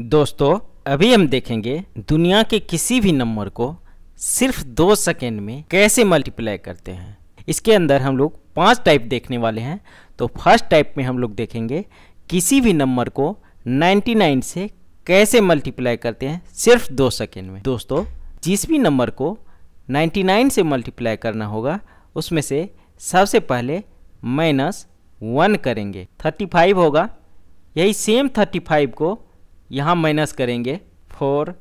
दोस्तों अभी हम देखेंगे दुनिया के किसी भी नंबर को सिर्फ दो सेकेंड में कैसे मल्टीप्लाई करते हैं इसके अंदर हम लोग पांच टाइप देखने वाले हैं तो फर्स्ट टाइप में हम लोग देखेंगे किसी भी नंबर को 99 से कैसे मल्टीप्लाई करते हैं सिर्फ दो सेकेंड में दोस्तों जिस भी नंबर को 99 से मल्टीप्लाई करना होगा उसमें से सबसे पहले माइनस वन करेंगे 35 होगा यही सेम 35 को यहाँ माइनस करेंगे फोर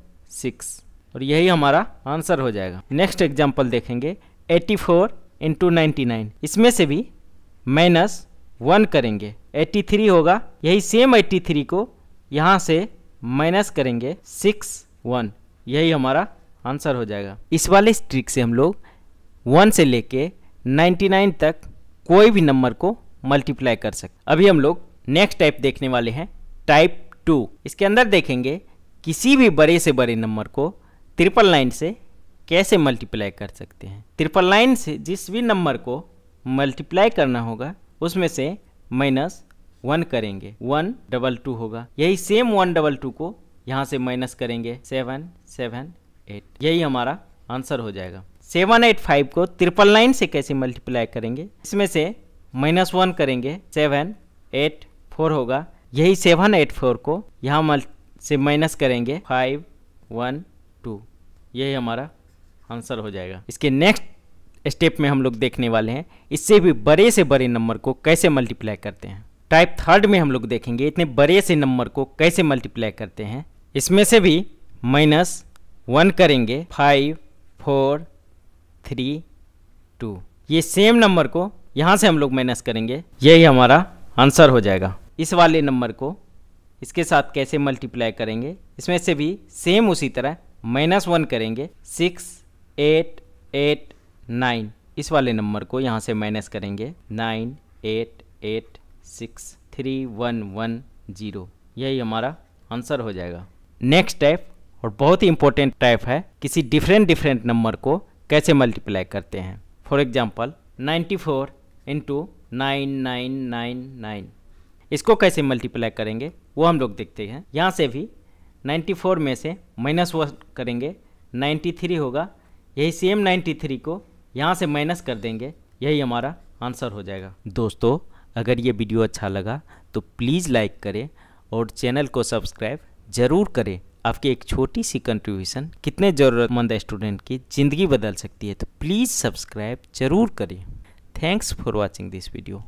सिक्स और यही हमारा आंसर हो जाएगा नेक्स्ट एग्जाम्पल देखेंगे eighty four into ninety nine इसमें से भी माइनस वन करेंगे एट्टी थ्री होगा यही सेम एट्टी थ्री को यहाँ से माइनस करेंगे सिक्स वन यही हमारा आंसर हो जाएगा इस वाले ट्रिक से हम लोग वन से लेके नाइन तक कोई भी नंबर को मल्टीप्लाई कर सकते अभी हम लोग नेक्स्ट टाइप देखने वाले हैं टाइप टू इसके अंदर देखेंगे किसी भी बड़े से बड़े नंबर को ट्रिपल लाइन से कैसे मल्टीप्लाई कर सकते हैं ट्रिपल लाइन से जिस भी नंबर को मल्टीप्लाई करना होगा उसमें से माइनस वन करेंगे वन डबल टू होगा यही सेम वन डबल टू को यहाँ से माइनस करेंगे सेवन सेवन एट यही हमारा आंसर हो जाएगा सेवन एट फाइव को ट्रिपल लाइन से कैसे मल्टीप्लाई करेंगे इसमें से माइनस वन करेंगे सेवन एट फोर होगा यही सेवन एट फोर को यहाँ मल से माइनस करेंगे फाइव वन टू यही हमारा आंसर हो जाएगा इसके नेक्स्ट स्टेप में हम लोग देखने वाले हैं इससे भी बड़े से बड़े नंबर को कैसे मल्टीप्लाई करते हैं टाइप थर्ड में हम लोग देखेंगे इतने बड़े से नंबर को कैसे मल्टीप्लाई करते हैं इसमें से भी माइनस वन करेंगे फाइव फोर थ्री टू ये सेम नंबर को यहाँ से हम लोग माइनस करेंगे यही हमारा आंसर हो जाएगा इस वाले नंबर को इसके साथ कैसे मल्टीप्लाई करेंगे इसमें से भी सेम उसी तरह माइनस वन करेंगे सिक्स एट एट नाइन इस वाले नंबर को यहाँ से माइनस करेंगे nine eight eight six three one one zero यही हमारा आंसर हो जाएगा नेक्स्ट टाइप और बहुत ही इंपॉर्टेंट टाइप है किसी डिफरेंट डिफरेंट नंबर को कैसे मल्टीप्लाई करते हैं for example ninety four into nine nine nine nine इसको कैसे मल्टीप्लाई करेंगे वो हम लोग देखते हैं यहाँ से भी 94 में से माइनस वन करेंगे 93 होगा यही सेम 93 को यहाँ से माइनस कर देंगे यही हमारा आंसर हो जाएगा दोस्तों अगर ये वीडियो अच्छा लगा तो प्लीज़ लाइक करें और चैनल को सब्सक्राइब ज़रूर करें आपकी एक छोटी सी कंट्रीब्यूशन कितने ज़रूरतमंद स्टूडेंट की ज़िंदगी बदल सकती है तो प्लीज़ सब्सक्राइब ज़रूर करें thanks for watching this video